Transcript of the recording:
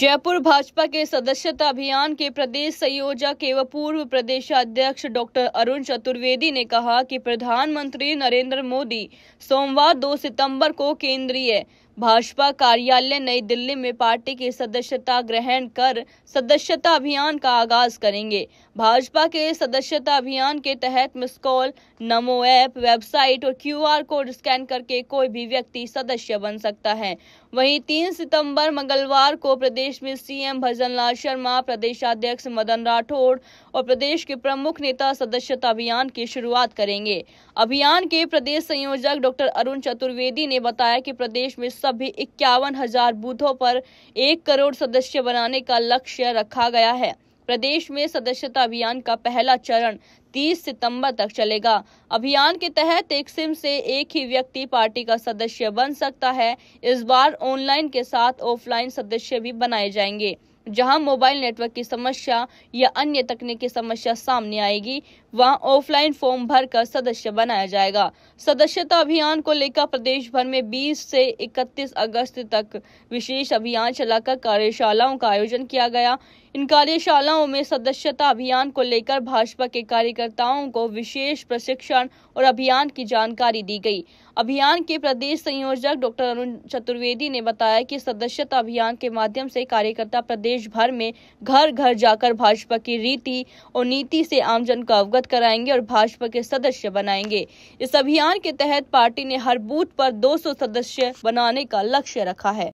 जयपुर भाजपा के सदस्यता अभियान के प्रदेश संयोजक एवं पूर्व प्रदेश अध्यक्ष डॉक्टर अरुण चतुर्वेदी ने कहा कि प्रधानमंत्री नरेंद्र मोदी सोमवार 2 सितंबर को केंद्रीय भाजपा कार्यालय नई दिल्ली में पार्टी की सदस्यता ग्रहण कर सदस्यता अभियान का आगाज करेंगे भाजपा के सदस्यता अभियान के तहत miss call Namo app website और क्यूआर कोड स्कैन करके कोई भी व्यक्ति सदस्य बन सकता है वहीं तीन सितंबर मंगलवार को प्रदेश में सीएम भजन लाल शर्मा प्रदेश अध्यक्ष मदन राठौड़ और प्रदेश के प्रमुख नेता सदस्यता अभियान की शुरुआत करेंगे अभियान के प्रदेश संयोजक डॉक्टर अरुण चतुर्वेदी ने बताया कि प्रदेश में सभी इक्यावन हजार बूथों पर एक करोड़ सदस्य बनाने का लक्ष्य रखा गया है प्रदेश में सदस्यता अभियान का पहला चरण 30 सितंबर तक चलेगा अभियान के तहत एक सिम से एक ही व्यक्ति पार्टी का सदस्य बन सकता है इस बार ऑनलाइन के साथ ऑफलाइन सदस्य भी बनाए जाएंगे जहां मोबाइल नेटवर्क की समस्या या अन्य तकनीकी समस्या सामने आएगी वहां ऑफलाइन फॉर्म भरकर सदस्य बनाया जाएगा सदस्यता अभियान को लेकर प्रदेश भर में 20 से 31 अगस्त तक विशेष अभियान चलाकर कार्यशालाओं का आयोजन किया गया इन कार्यशालाओं में सदस्यता अभियान को लेकर भाजपा के कार्यकर्ताओं को विशेष प्रशिक्षण और अभियान की जानकारी दी गई अभियान के प्रदेश संयोजक डॉक्टर अरुण चतुर्वेदी ने बताया कि सदस्यता अभियान के माध्यम से कार्यकर्ता प्रदेश भर में घर घर जाकर भाजपा की रीति और नीति से आमजन को अवगत कराएंगे और भाजपा के सदस्य बनाएंगे इस अभियान के तहत पार्टी ने हर बूथ पर 200 सदस्य बनाने का लक्ष्य रखा है